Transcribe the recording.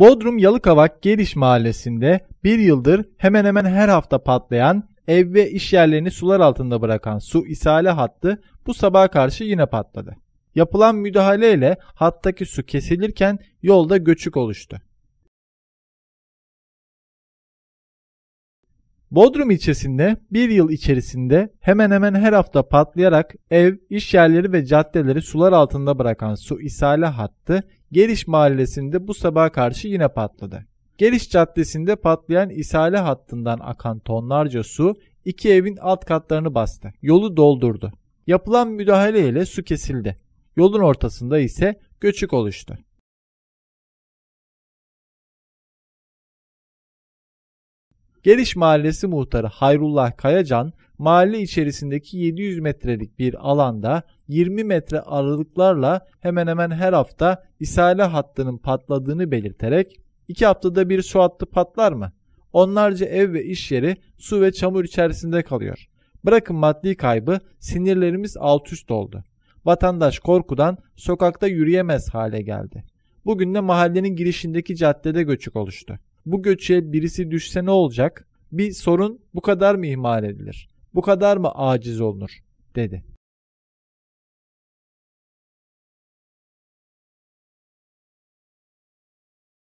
Bodrum Yalıkavak Geliş Mahallesi'nde bir yıldır hemen hemen her hafta patlayan ev ve iş yerlerini sular altında bırakan su isale hattı bu sabaha karşı yine patladı. Yapılan müdahaleyle hattaki su kesilirken yolda göçük oluştu. Bodrum ilçesinde bir yıl içerisinde hemen hemen her hafta patlayarak ev, iş yerleri ve caddeleri sular altında bırakan su isale hattı Geliş mahallesinde bu sabaha karşı yine patladı. Geliş caddesinde patlayan isale hattından akan tonlarca su iki evin alt katlarını bastı. Yolu doldurdu. Yapılan müdahale ile su kesildi. Yolun ortasında ise göçük oluştu. Geliş Mahallesi Muhtarı Hayrullah Kayacan, mahalle içerisindeki 700 metrelik bir alanda 20 metre aralıklarla hemen hemen her hafta isale hattının patladığını belirterek iki haftada bir su hattı patlar mı? Onlarca ev ve iş yeri su ve çamur içerisinde kalıyor. Bırakın maddi kaybı sinirlerimiz alt üst oldu. Vatandaş korkudan sokakta yürüyemez hale geldi. Bugün de mahallenin girişindeki caddede göçük oluştu. Bu göçe birisi düşse ne olacak? Bir sorun bu kadar mı ihmal edilir? Bu kadar mı aciz olunur? dedi.